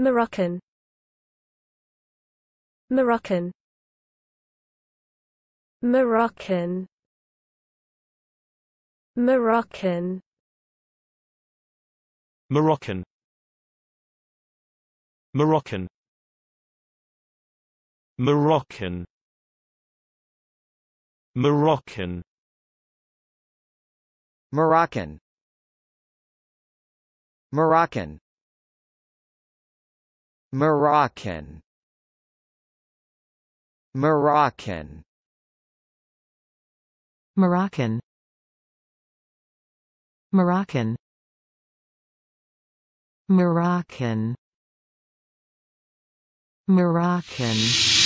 Moroccan Moroccan Moroccan Moroccan Moroccan Moroccan Moroccan Moroccan Moroccan Moroccan Moroccan Moroccan Moroccan Moroccan Moroccan Moroccan